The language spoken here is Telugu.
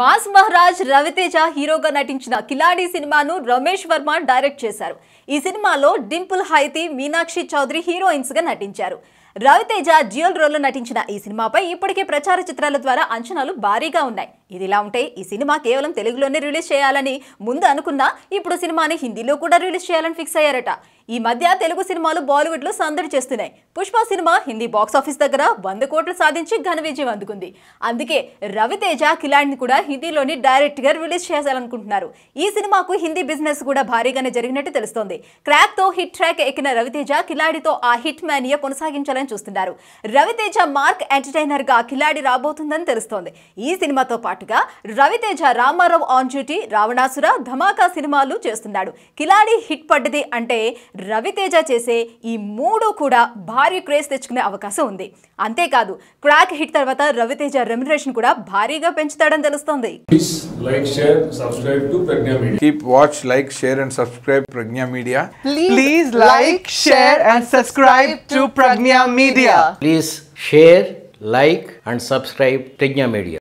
మాస్ మహారాజ్ రవితేజ హీరోగా నటించిన కిలాడి సినిమాను రమేష్ వర్మ డైరెక్ట్ చేశారు ఈ సినిమాలో డింపుల్ హైతి మీనాక్షి చౌదరి హీరోయిన్స్ గా నటించారు రవితేజ డ్యూయల్ రోల్లో నటించిన ఈ సినిమాపై ఇప్పటికే ప్రచార చిత్రాల ద్వారా అంచనాలు భారీగా ఉన్నాయి ఇదిలా ఉంటే ఈ సినిమా కేవలం తెలుగులోనే రిలీజ్ చేయాలని ముందు అనుకున్నా ఇప్పుడు సినిమాని హిందీలో కూడా రిలీజ్ చేయాలని ఫిక్స్ అయ్యారట ఈ మధ్య తెలుగు సినిమాలు బాలీవుడ్లో సందడి చేస్తున్నాయి పుష్ప సినిమా హిందీ బాక్సాఫీస్ దగ్గర వంద కోట్లు సాధించి ఘన విజయం అందుకుంది అందుకే రవితేజ కిలాడిని కూడా హిందీలోని డైరెక్ట్గా రిలీజ్ చేయాలనుకుంటున్నారు ఈ సినిమాకు హిందీ బిజినెస్ కూడా భారీగానే జరిగినట్టు తెలుస్తోంది క్రాక్తో హిట్ ట్రాక్ ఎక్కిన రవితేజ కిలాడితో ఆ హిట్ మ్యానియా కొనసాగించాలని చూస్తున్నారు రవితేజ మార్క్ ఎంటర్టైనర్ గా కిలాడి రాబోతుందని తెలుస్తోంది ఈ సినిమాతో పాటుగా రవితేజ రామారావు ఆన్ డ్యూటీ రావణాసుర ధమాకా సినిమాలు చేస్తున్నాడు కిలాడి హిట్ పడ్డది అంటే రవితేజ చేసే ఈ మూడు కూడా భారీ క్రేజ్ తెచ్చుకునే అవకాశం ఉంది అంతేకాదు క్రాక్ హిట్ తర్వాత రవితేజ రెమ్యునరేషన్ కూడా భారీగా పెంచుతాడని తెలుస్తోంది keep watch like share and subscribe media like share and subscribe to media please share like and subscribe Pragna media